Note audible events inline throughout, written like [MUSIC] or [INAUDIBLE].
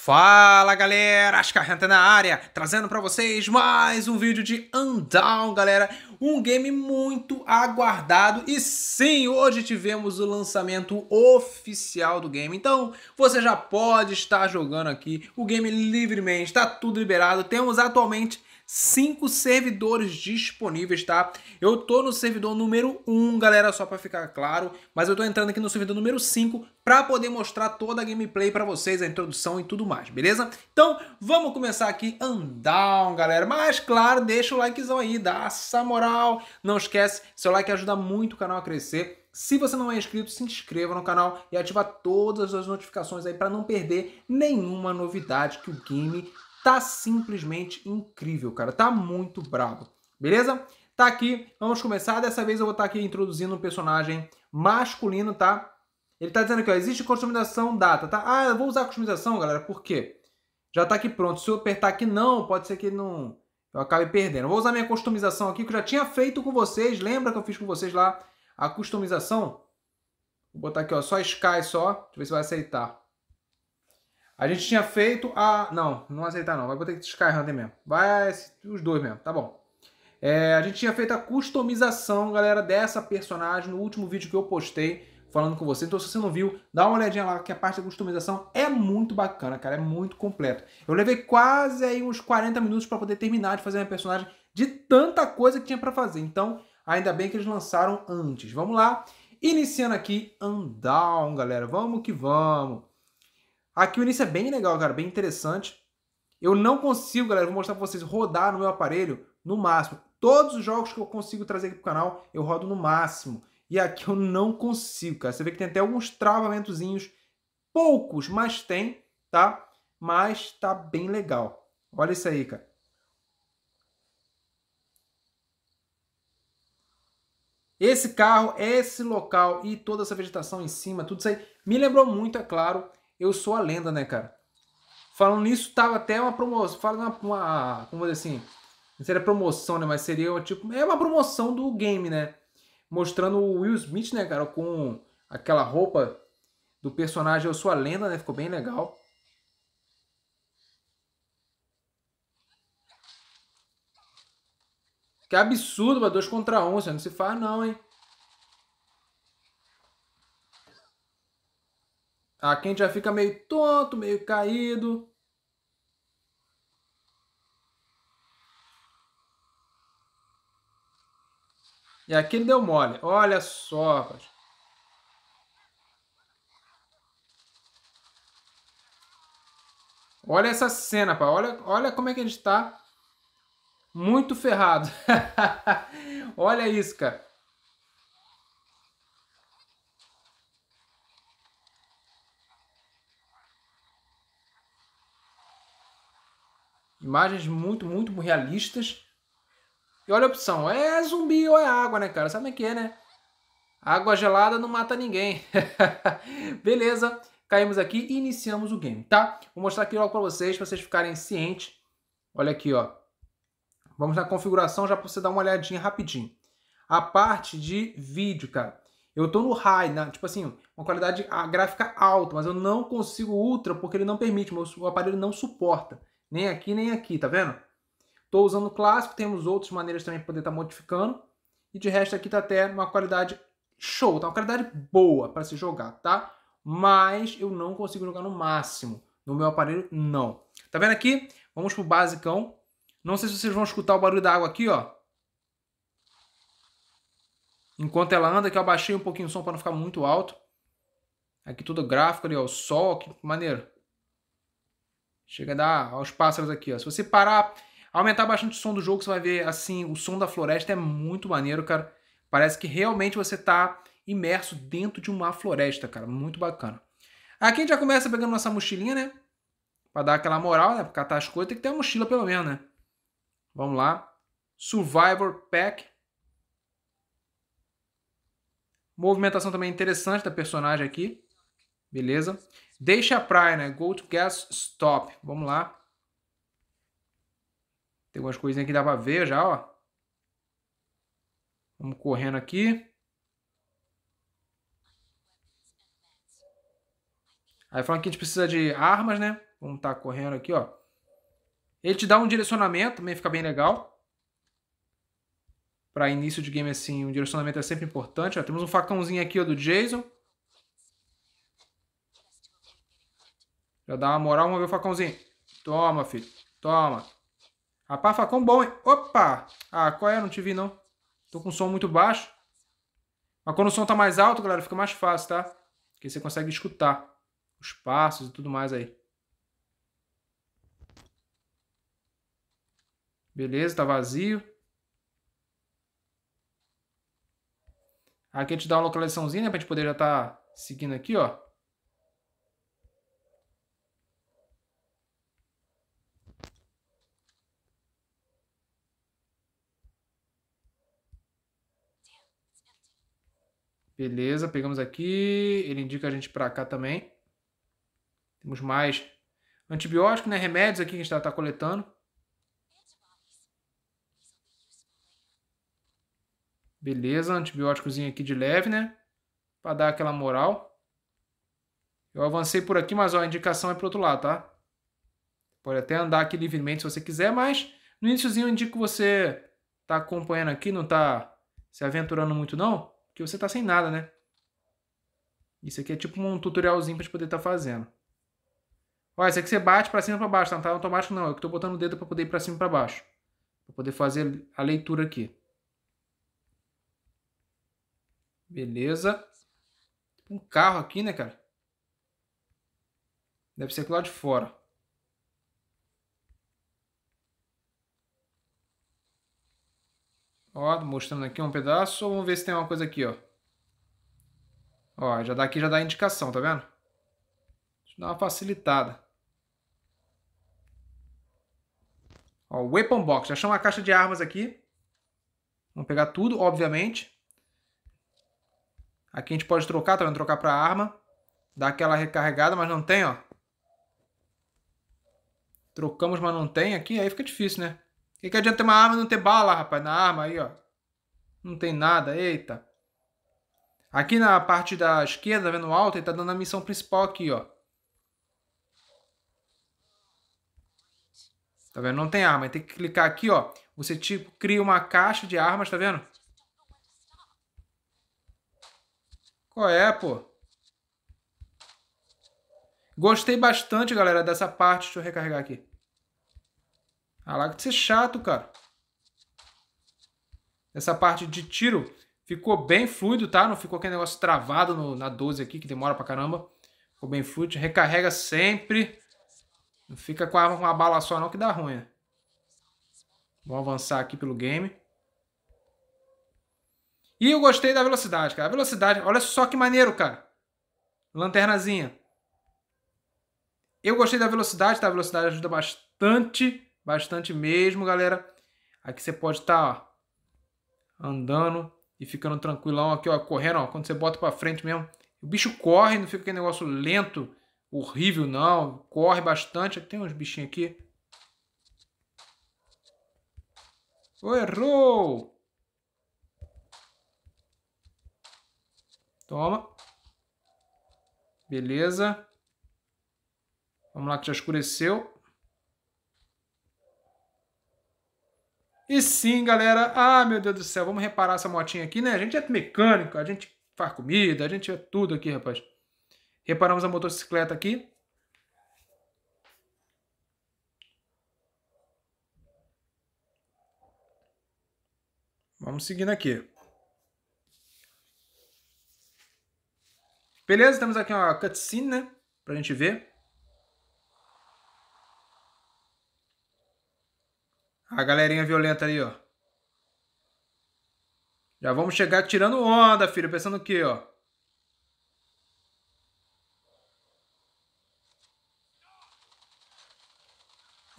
Fala galera, Ascarrenta é na área, trazendo para vocês mais um vídeo de Undown, galera. Um game muito aguardado e sim, hoje tivemos o lançamento oficial do game. Então, você já pode estar jogando aqui o game livremente, está tudo liberado. Temos atualmente cinco servidores disponíveis, tá? Eu tô no servidor número 1, um, galera, só para ficar claro, mas eu tô entrando aqui no servidor número 5 para poder mostrar toda a gameplay para vocês, a introdução e tudo mais, beleza? Então, vamos começar aqui Undown, galera. Mas, claro, deixa o likezão aí, dá essa moral. Não esquece, seu like ajuda muito o canal a crescer. Se você não é inscrito, se inscreva no canal e ativa todas as notificações aí para não perder nenhuma novidade que o game tá simplesmente incrível, cara. Tá muito brabo. Beleza? Tá aqui, vamos começar. Dessa vez eu vou estar tá aqui introduzindo um personagem masculino, tá? Ele tá dizendo aqui, ó, existe customização data, tá? Ah, eu vou usar customização, galera, por quê? Já tá aqui pronto. Se eu apertar aqui não, pode ser que ele não... Eu acabe perdendo. vou usar minha customização aqui, que eu já tinha feito com vocês. Lembra que eu fiz com vocês lá a customização? Vou botar aqui, ó, só Sky só. Deixa eu ver se vai aceitar. A gente tinha feito a... Não, não aceitar não. Vai ter que Sky Hunter mesmo. Vai os dois mesmo, tá bom. É, a gente tinha feito a customização, galera, dessa personagem no último vídeo que eu postei falando com você. Então, se você não viu, dá uma olhadinha lá, que a parte da customização é muito bacana, cara. É muito completo. Eu levei quase aí uns 40 minutos para poder terminar de fazer minha personagem de tanta coisa que tinha para fazer. Então, ainda bem que eles lançaram antes. Vamos lá. Iniciando aqui, Undown, galera. Vamos que vamos. Aqui o início é bem legal, cara, bem interessante. Eu não consigo, galera, vou mostrar pra vocês, rodar no meu aparelho no máximo. Todos os jogos que eu consigo trazer aqui pro canal, eu rodo no máximo. E aqui eu não consigo, cara. Você vê que tem até alguns travamentozinhos, poucos, mas tem, tá? Mas tá bem legal. Olha isso aí, cara. Esse carro, esse local e toda essa vegetação em cima, tudo isso aí, me lembrou muito, é claro, eu Sou a Lenda, né, cara? Falando nisso, tava até uma promoção. Fala uma, uma. Como dizer assim? Não seria promoção, né? Mas seria tipo. É uma promoção do game, né? Mostrando o Will Smith, né, cara? Com aquela roupa do personagem Eu Sou a Lenda, né? Ficou bem legal. Que absurdo, mano. dois contra um, você não se faz não, hein? Aqui a gente já fica meio tonto, meio caído. E aqui ele deu mole. Olha só, rapaz. Olha essa cena, rapaz. Olha, olha como é que a gente tá muito ferrado. [LAUGHS] olha isso, cara. Imagens muito, muito realistas. E olha a opção, é zumbi ou é água, né, cara? Sabe o é que é, né? Água gelada não mata ninguém. [LAUGHS] Beleza, caímos aqui e iniciamos o game, tá? Vou mostrar aqui logo para vocês, para vocês ficarem cientes. Olha aqui, ó. Vamos na configuração já para você dar uma olhadinha rapidinho. A parte de vídeo, cara. Eu estou no high, né? tipo assim, uma qualidade gráfica alta, mas eu não consigo ultra porque ele não permite, meu, o aparelho não suporta. Nem aqui, nem aqui, tá vendo? Estou usando o clássico, temos outras maneiras também para poder estar tá modificando. E de resto aqui tá até uma qualidade show, tá uma qualidade boa para se jogar, tá? Mas eu não consigo jogar no máximo. No meu aparelho, não. Tá vendo aqui? Vamos pro basicão. Não sei se vocês vão escutar o barulho da água aqui, ó. Enquanto ela anda, que eu abaixei um pouquinho o som para não ficar muito alto. Aqui tudo gráfico ali, ó. O sol, que maneiro. Chega a dar aos pássaros aqui, ó. Se você parar, aumentar bastante o som do jogo, você vai ver, assim, o som da floresta é muito maneiro, cara. Parece que realmente você tá imerso dentro de uma floresta, cara. Muito bacana. Aqui a gente já começa pegando nossa mochilinha, né? Pra dar aquela moral, né? Pra catar as coisas, tem que ter uma mochila pelo menos, né? Vamos lá. Survivor Pack. Movimentação também interessante da personagem aqui. Beleza. Deixa a praia, né? Go to gas stop. Vamos lá. Tem algumas coisinhas que dá pra ver já, ó. Vamos correndo aqui. Aí falando que a gente precisa de armas, né? Vamos estar tá correndo aqui, ó. Ele te dá um direcionamento, também fica bem legal. Para início de game, assim, um direcionamento é sempre importante. Ó, temos um facãozinho aqui ó, do Jason. Já dá uma moral, vamos ver o Facãozinho. Toma, filho. Toma. Rapaz, Facão bom, hein? Opa! Ah, qual é? Não te vi, não. Tô com som muito baixo. Mas quando o som tá mais alto, galera, fica mais fácil, tá? Porque você consegue escutar os passos e tudo mais aí. Beleza, tá vazio. Aqui a gente dá uma localizaçãozinha, né? Pra gente poder já tá seguindo aqui, ó. Beleza, pegamos aqui. Ele indica a gente para cá também. Temos mais antibióticos, né? Remédios aqui que a gente está tá coletando. Beleza, antibióticozinho aqui de leve, né? Para dar aquela moral. Eu avancei por aqui, mas ó, a indicação é pro outro lado, tá? Pode até andar aqui livremente se você quiser, mas no iníciozinho eu indico que você tá acompanhando aqui, não tá se aventurando muito não. Porque você tá sem nada, né? Isso aqui é tipo um tutorialzinho pra gente poder estar tá fazendo. Ó, isso aqui você bate para cima e pra baixo, tá? Não tá automático não. É eu que tô botando o dedo para poder ir pra cima e pra baixo. Pra poder fazer a leitura aqui. Beleza. Um carro aqui, né, cara? Deve ser aqui lá de fora. Ó, mostrando aqui um pedaço. Vamos ver se tem uma coisa aqui, ó. Ó, já dá aqui, já dá indicação, tá vendo? Deixa eu dar uma facilitada. Ó, weapon box. Já chama a caixa de armas aqui. Vamos pegar tudo, obviamente. Aqui a gente pode trocar, tá vendo? Trocar para arma. Dá aquela recarregada, mas não tem, ó. Trocamos, mas não tem aqui. Aí fica difícil, né? O que, que adianta ter uma arma e não ter bala, rapaz? Na arma aí, ó. Não tem nada, eita. Aqui na parte da esquerda, vendo alto, ele tá dando a missão principal aqui, ó. Tá vendo? Não tem arma. Tem que clicar aqui, ó. Você tipo cria uma caixa de armas, tá vendo? Qual é, pô? Gostei bastante, galera, dessa parte. Deixa eu recarregar aqui. Ah, larga de ser chato, cara. Essa parte de tiro ficou bem fluido, tá? Não ficou aquele negócio travado no, na 12 aqui, que demora pra caramba. Ficou bem fluido. Recarrega sempre. Não fica com a arma com uma bala só não, que dá ruim, né? Vamos avançar aqui pelo game. E eu gostei da velocidade, cara. A velocidade, olha só que maneiro, cara. Lanternazinha. Eu gostei da velocidade, tá? A velocidade ajuda bastante. Bastante mesmo, galera. Aqui você pode estar tá, andando e ficando tranquilão aqui, ó, correndo, ó, quando você bota para frente mesmo. O bicho corre, não fica aquele negócio lento, horrível não, corre bastante. Tem uns bichinhos aqui. Oh, errou! Toma. Beleza. Vamos lá que já escureceu. E sim, galera, ah, meu Deus do céu, vamos reparar essa motinha aqui, né? A gente é mecânico, a gente faz comida, a gente é tudo aqui, rapaz. Reparamos a motocicleta aqui. Vamos seguindo aqui. Beleza, temos aqui uma cutscene, né? Pra gente ver. A galerinha violenta ali, ó. Já vamos chegar tirando onda, filho. Pensando o quê, ó?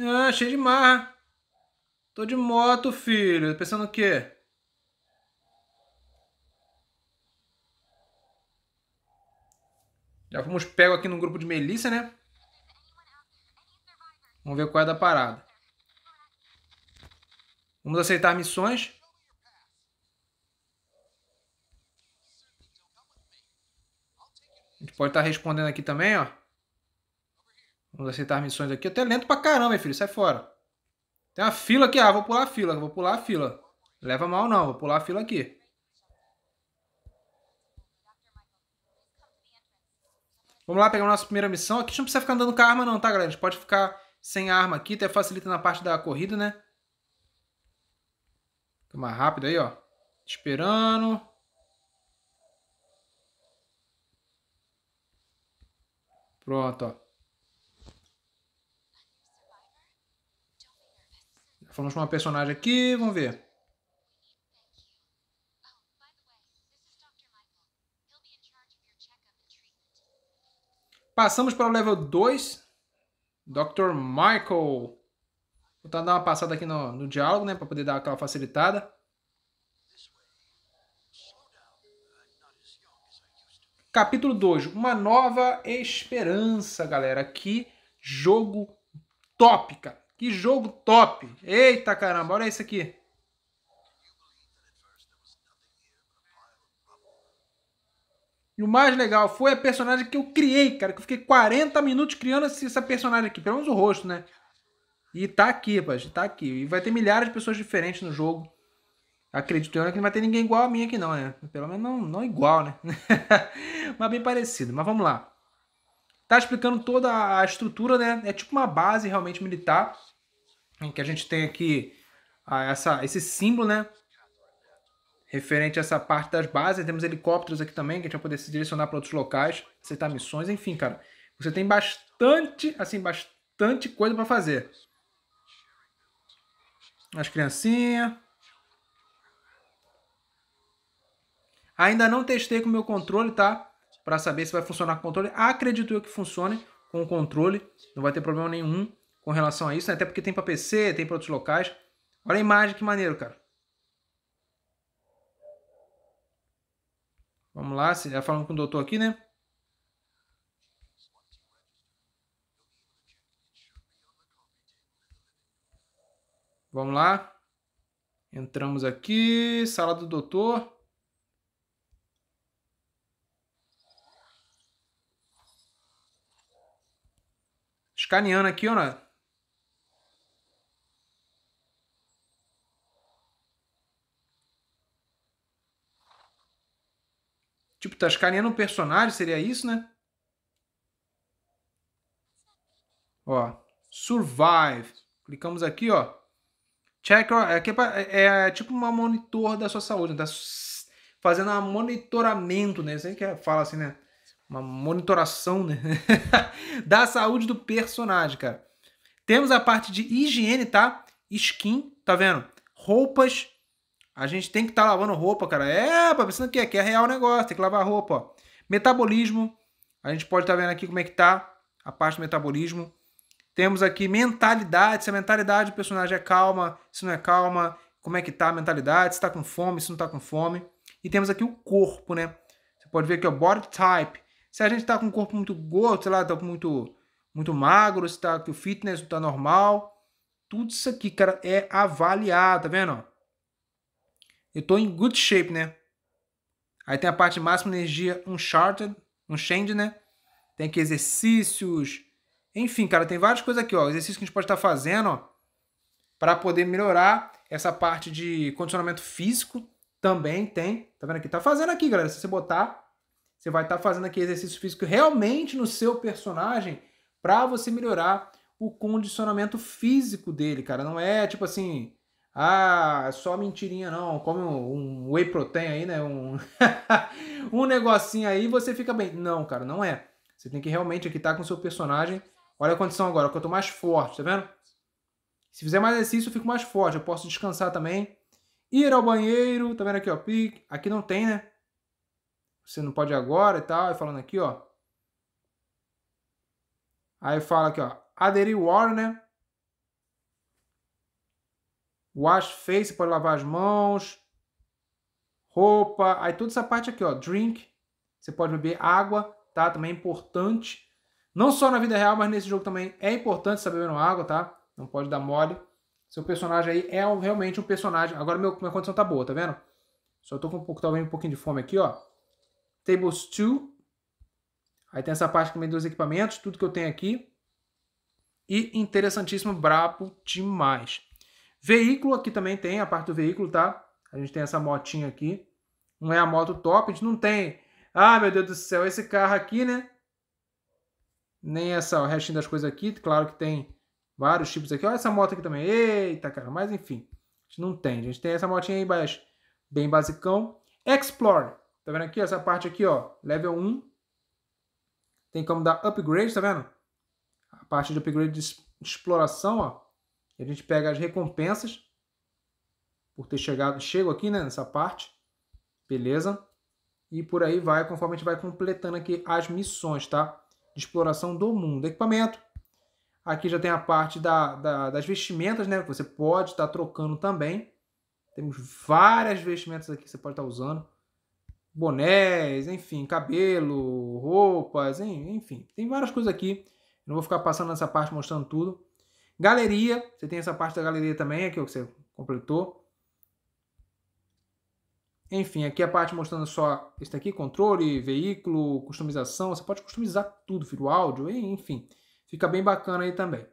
Ah, cheio de mar, Tô de moto, filho. Pensando o quê? Já fomos pego aqui no grupo de Melissa, né? Vamos ver qual é da parada. Vamos aceitar missões. A gente pode estar tá respondendo aqui também, ó. Vamos aceitar missões aqui. Até lento pra caramba, meu filho. Sai fora. Tem uma fila aqui. Ah, vou pular a fila. Vou pular a fila. Leva mal não. Vou pular a fila aqui. Vamos lá pegar a nossa primeira missão. Aqui a gente não precisa ficar andando com arma não, tá, galera? A gente pode ficar sem arma aqui. Até facilita na parte da corrida, né? Mais rápido aí, ó. Esperando. Pronto, ó. Falamos com uma personagem aqui, vamos ver. Passamos para o level 2. Dr. Michael tentar dar uma passada aqui no, no diálogo, né? Para poder dar aquela facilitada. Capítulo 2, Uma Nova Esperança, galera. Que jogo top, cara. Que jogo top. Eita caramba, olha isso aqui. E o mais legal foi a personagem que eu criei, cara. Que eu fiquei 40 minutos criando essa personagem aqui. Pelo menos o rosto, né? E tá aqui, rapaz, tá aqui. E vai ter milhares de pessoas diferentes no jogo. Acredito eu né, que não vai ter ninguém igual a mim aqui não, né? Pelo menos não, não igual, né? [LAUGHS] Mas bem parecido. Mas vamos lá. Tá explicando toda a estrutura, né? É tipo uma base realmente militar. Em que a gente tem aqui essa, esse símbolo, né? Referente a essa parte das bases. Temos helicópteros aqui também, que a gente vai poder se direcionar para outros locais. Aceitar missões, enfim, cara. Você tem bastante, assim, bastante coisa para fazer. As criancinhas. Ainda não testei com o meu controle, tá? Para saber se vai funcionar com o controle. Acredito eu que funcione com o controle. Não vai ter problema nenhum com relação a isso. Né? Até porque tem para PC, tem para outros locais. Olha a imagem, que maneiro, cara. Vamos lá, já falando com o doutor aqui, né? Vamos lá. Entramos aqui, sala do doutor. Escaneando aqui, ó. Né? Tipo, tá escaneando um personagem, seria isso, né? Ó, survive. Clicamos aqui, ó. Check é, é, é, é, tipo uma monitor da sua saúde, né? tá fazendo um monitoramento, né? Você que é, fala assim, né? Uma monitoração, né? [LAUGHS] da saúde do personagem, cara. Temos a parte de higiene, tá? Skin, tá vendo? Roupas. A gente tem que estar tá lavando roupa, cara. É, pá, pensando que aqui é real o negócio, tem que lavar roupa, ó. Metabolismo. A gente pode estar tá vendo aqui como é que tá a parte do metabolismo. Temos aqui mentalidade, se a mentalidade do personagem é calma, se não é calma, como é que tá a mentalidade, se tá com fome, se não tá com fome. E temos aqui o corpo, né? Você pode ver aqui, ó, body type. Se a gente tá com um corpo muito gordo, sei lá, tá muito, muito magro, se tá que o fitness não tá normal. Tudo isso aqui, cara, é avaliado, tá vendo? Eu tô em good shape, né? Aí tem a parte máxima energia um uncharted, um change, né? Tem aqui exercícios, enfim, cara, tem várias coisas aqui, ó. Exercícios que a gente pode estar tá fazendo, ó, para poder melhorar essa parte de condicionamento físico também tem. Tá vendo aqui? Tá fazendo aqui, galera. Se você botar, você vai estar tá fazendo aqui exercício físico realmente no seu personagem para você melhorar o condicionamento físico dele, cara. Não é tipo assim, ah, é só mentirinha não. Come um, um whey protein aí, né? Um, [LAUGHS] um negocinho aí você fica bem. Não, cara, não é. Você tem que realmente aqui estar tá com o seu personagem Olha a condição agora, que eu estou mais forte, tá vendo? Se fizer mais exercício, eu fico mais forte, eu posso descansar também. Ir ao banheiro, tá vendo aqui, ó, pique. Aqui não tem, né? Você não pode agora e tal, e falando aqui, ó. Aí fala aqui, ó, aderir ar, né? Wash face, pode lavar as mãos. Roupa, aí toda essa parte aqui, ó, drink. Você pode beber água, tá? Também é importante. Não só na vida real, mas nesse jogo também é importante saber beber água, tá? Não pode dar mole. Seu personagem aí é realmente um personagem. Agora meu, minha condição tá boa, tá vendo? Só tô com um pouco, talvez um pouquinho de fome aqui, ó. Tables 2. Aí tem essa parte que também dos equipamentos, tudo que eu tenho aqui. E interessantíssimo, brabo demais. Veículo, aqui também tem a parte do veículo, tá? A gente tem essa motinha aqui. Não é a moto top, a gente não tem. Ah, meu Deus do céu, esse carro aqui, né? nem essa, o restinho das coisas aqui. Claro que tem vários tipos aqui. Olha essa moto aqui também. Eita, cara. Mas enfim, a gente não tem. A gente tem essa motinha aí embaixo, bem basicão. Explore. Tá vendo aqui? Essa parte aqui, ó. Level 1. Tem como dar upgrade, tá vendo? A parte de upgrade de exploração, ó. E a gente pega as recompensas. Por ter chegado, chego aqui, né? Nessa parte. Beleza? E por aí vai, conforme a gente vai completando aqui as missões, tá? de exploração do mundo. Equipamento. Aqui já tem a parte da, da, das vestimentas, né? Que você pode estar tá trocando também. Temos várias vestimentas aqui que você pode estar tá usando. Bonés, enfim, cabelo, roupas, enfim. Tem várias coisas aqui. Não vou ficar passando nessa parte mostrando tudo. Galeria, você tem essa parte da galeria também, aqui que você completou. Enfim, aqui a parte mostrando só esse aqui, controle, veículo, customização. Você pode customizar tudo, filho, áudio, enfim. Fica bem bacana aí também.